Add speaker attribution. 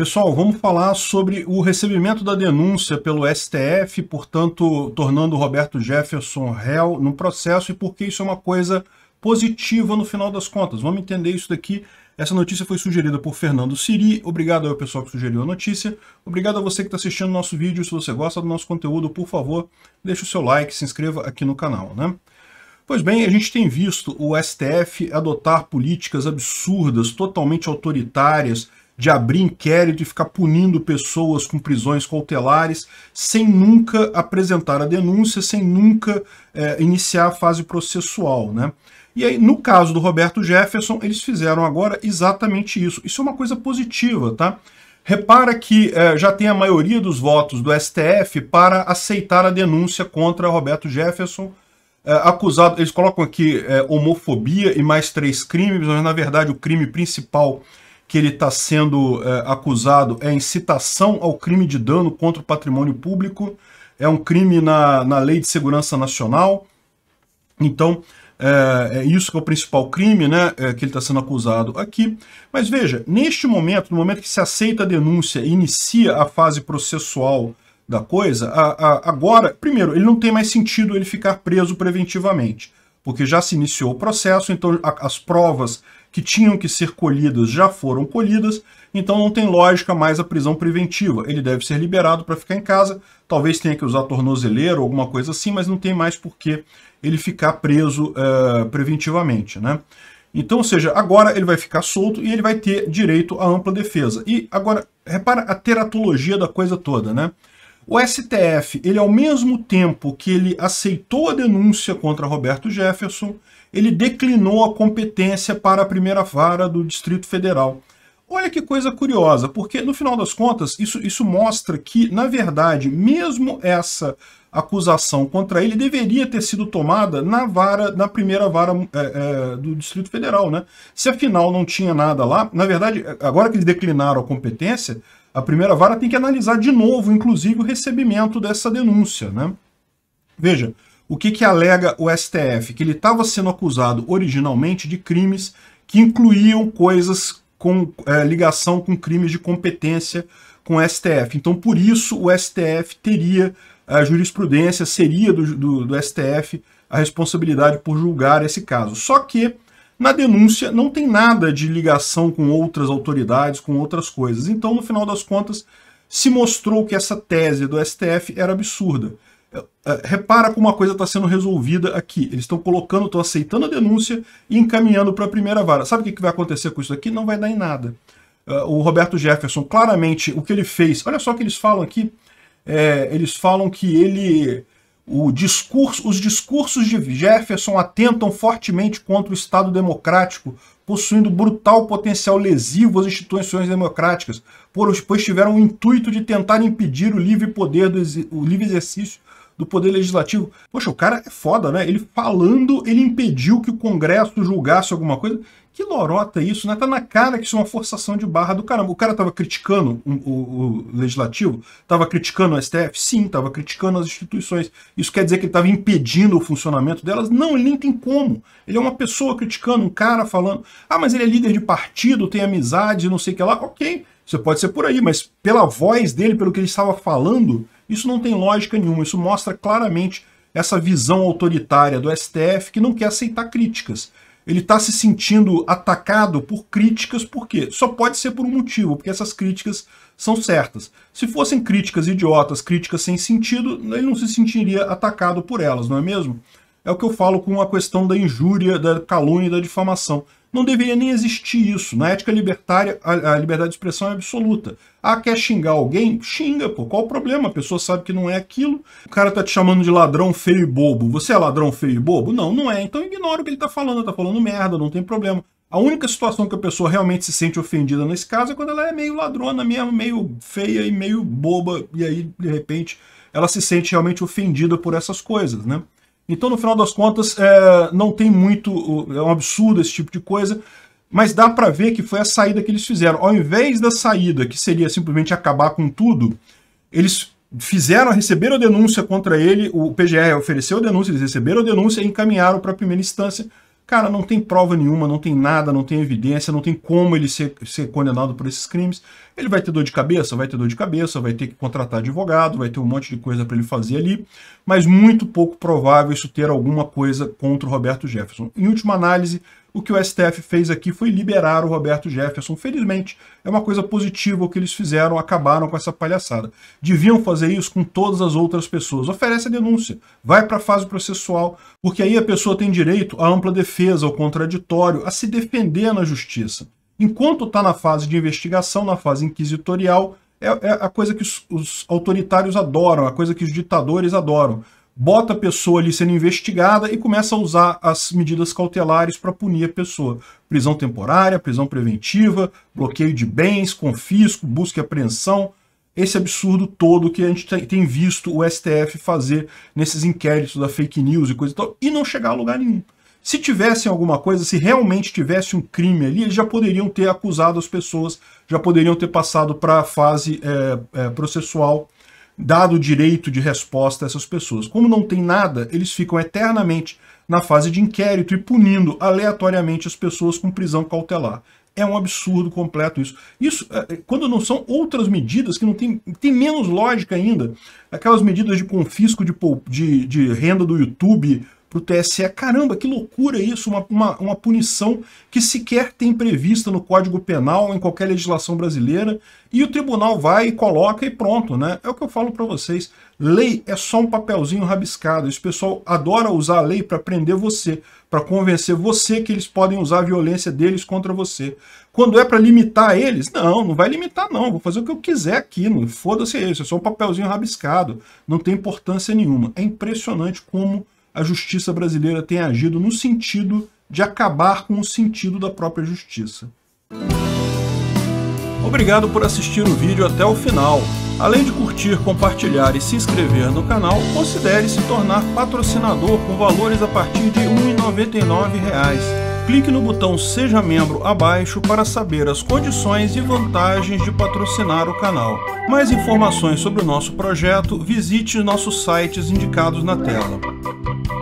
Speaker 1: Pessoal, vamos falar sobre o recebimento da denúncia pelo STF, portanto, tornando Roberto Jefferson réu no processo e por que isso é uma coisa positiva no final das contas. Vamos entender isso daqui. Essa notícia foi sugerida por Fernando Siri. Obrigado ao pessoal que sugeriu a notícia. Obrigado a você que está assistindo o nosso vídeo. Se você gosta do nosso conteúdo, por favor, deixe o seu like, se inscreva aqui no canal. Né? Pois bem, a gente tem visto o STF adotar políticas absurdas, totalmente autoritárias, de abrir inquérito e ficar punindo pessoas com prisões cautelares sem nunca apresentar a denúncia, sem nunca é, iniciar a fase processual, né? E aí, no caso do Roberto Jefferson, eles fizeram agora exatamente isso. Isso é uma coisa positiva, tá? Repara que é, já tem a maioria dos votos do STF para aceitar a denúncia contra Roberto Jefferson, é, acusado. Eles colocam aqui é, homofobia e mais três crimes, mas na verdade o crime principal que ele está sendo é, acusado é incitação ao crime de dano contra o patrimônio público, é um crime na, na Lei de Segurança Nacional. Então, é, é isso que é o principal crime né, é, que ele está sendo acusado aqui. Mas veja, neste momento, no momento que se aceita a denúncia e inicia a fase processual da coisa, a, a, agora, primeiro, ele não tem mais sentido ele ficar preso preventivamente porque já se iniciou o processo, então as provas que tinham que ser colhidas já foram colhidas, então não tem lógica mais a prisão preventiva. Ele deve ser liberado para ficar em casa, talvez tenha que usar tornozeleira ou alguma coisa assim, mas não tem mais por que ele ficar preso eh, preventivamente. Né? Então, ou seja, agora ele vai ficar solto e ele vai ter direito à ampla defesa. E agora, repara a teratologia da coisa toda, né? O STF, ele ao mesmo tempo que ele aceitou a denúncia contra Roberto Jefferson, ele declinou a competência para a primeira vara do Distrito Federal. Olha que coisa curiosa, porque no final das contas, isso, isso mostra que, na verdade, mesmo essa acusação contra ele deveria ter sido tomada na vara, na primeira vara é, é, do Distrito Federal, né? Se afinal não tinha nada lá, na verdade, agora que eles declinaram a competência, a primeira vara tem que analisar de novo, inclusive, o recebimento dessa denúncia. Né? Veja, o que, que alega o STF? Que ele estava sendo acusado originalmente de crimes que incluíam coisas com é, ligação com crimes de competência com o STF. Então, por isso, o STF teria a jurisprudência, seria do, do, do STF a responsabilidade por julgar esse caso. Só que na denúncia não tem nada de ligação com outras autoridades, com outras coisas. Então, no final das contas, se mostrou que essa tese do STF era absurda. É, é, repara como uma coisa está sendo resolvida aqui. Eles estão colocando, estão aceitando a denúncia e encaminhando para a primeira vara. Sabe o que vai acontecer com isso aqui? Não vai dar em nada. É, o Roberto Jefferson, claramente, o que ele fez. Olha só o que eles falam aqui. É, eles falam que ele Discurso, os discursos de Jefferson atentam fortemente contra o Estado democrático, possuindo brutal potencial lesivo às instituições democráticas, pois tiveram o intuito de tentar impedir o livre poder, do, o livre exercício do Poder Legislativo. Poxa, o cara é foda, né? Ele falando, ele impediu que o Congresso julgasse alguma coisa. Que lorota isso, né? Tá na cara que isso é uma forçação de barra do caramba. O cara tava criticando o, o, o Legislativo? Tava criticando o STF? Sim, tava criticando as instituições. Isso quer dizer que ele tava impedindo o funcionamento delas? Não, ele nem tem como. Ele é uma pessoa criticando, um cara falando. Ah, mas ele é líder de partido, tem amizade, não sei o que lá. Ok, você pode ser por aí, mas pela voz dele, pelo que ele estava falando, isso não tem lógica nenhuma, isso mostra claramente essa visão autoritária do STF que não quer aceitar críticas. Ele está se sentindo atacado por críticas, por quê? Só pode ser por um motivo, porque essas críticas são certas. Se fossem críticas idiotas, críticas sem sentido, ele não se sentiria atacado por elas, não é mesmo? É o que eu falo com a questão da injúria, da calúnia e da difamação. Não deveria nem existir isso. Na ética libertária, a, a liberdade de expressão é absoluta. Ah, quer xingar alguém? Xinga, pô. Qual o problema? A pessoa sabe que não é aquilo. O cara tá te chamando de ladrão feio e bobo. Você é ladrão feio e bobo? Não, não é. Então ignora o que ele tá falando. Tá falando merda, não tem problema. A única situação que a pessoa realmente se sente ofendida nesse caso é quando ela é meio ladrona mesmo, meio feia e meio boba. E aí, de repente, ela se sente realmente ofendida por essas coisas, né? Então, no final das contas, é, não tem muito, é um absurdo esse tipo de coisa, mas dá para ver que foi a saída que eles fizeram. Ao invés da saída, que seria simplesmente acabar com tudo, eles fizeram, receberam a denúncia contra ele, o PGR ofereceu a denúncia, eles receberam a denúncia e encaminharam para a primeira instância, Cara, não tem prova nenhuma, não tem nada, não tem evidência, não tem como ele ser, ser condenado por esses crimes. Ele vai ter dor de cabeça, vai ter dor de cabeça, vai ter que contratar advogado, vai ter um monte de coisa para ele fazer ali, mas muito pouco provável isso ter alguma coisa contra o Roberto Jefferson. Em última análise, o que o STF fez aqui foi liberar o Roberto Jefferson. Felizmente, é uma coisa positiva o que eles fizeram, acabaram com essa palhaçada. Deviam fazer isso com todas as outras pessoas. Oferece a denúncia, vai para a fase processual, porque aí a pessoa tem direito à ampla defesa, ao contraditório, a se defender na justiça. Enquanto está na fase de investigação, na fase inquisitorial, é, é a coisa que os, autoritários adoram, a coisa que os ditadores adoram bota a pessoa ali sendo investigada e começa a usar as medidas cautelares para punir a pessoa. Prisão temporária, prisão preventiva, bloqueio de bens, confisco, busca e apreensão. Esse absurdo todo que a gente tem visto o STF fazer nesses inquéritos da fake news e coisa e tal, e não chegar a lugar nenhum. Se tivessem alguma coisa, se realmente tivesse um crime ali, eles já poderiam ter acusado as pessoas, já poderiam ter passado para a fase é, é, processual dado o direito de resposta a essas pessoas. Como não tem nada, eles ficam eternamente na fase de inquérito e punindo aleatoriamente as pessoas com prisão cautelar. É um absurdo completo isso. Isso, é, é, quando não são outras medidas que não tem, tem menos lógica ainda. Aquelas medidas de confisco de, de, de renda do YouTube, para o TSE. Caramba, que loucura isso! Uma, uma, uma, punição que sequer tem prevista no Código Penal, em qualquer legislação brasileira. E o tribunal vai e coloca e pronto, né? É o que eu falo para vocês. Lei é só um papelzinho rabiscado. Esse pessoal adora usar a lei para prender você, para convencer você que eles podem usar a violência deles contra você. Quando é para limitar eles, não, não vai limitar não, vou fazer o que eu quiser aqui, não foda-se é isso, é só um papelzinho rabiscado, não tem importância nenhuma. É impressionante como a justiça brasileira tem agido no sentido de acabar com o sentido da própria justiça. Obrigado por assistir o vídeo até o final. Além de curtir, compartilhar e se inscrever no canal, considere se tornar patrocinador com valores a partir de R$ 1,99 clique no botão Seja Membro abaixo para saber as condições e vantagens de patrocinar o canal. Mais informações sobre o nosso projeto, visite nossos sites indicados na tela. Thank you.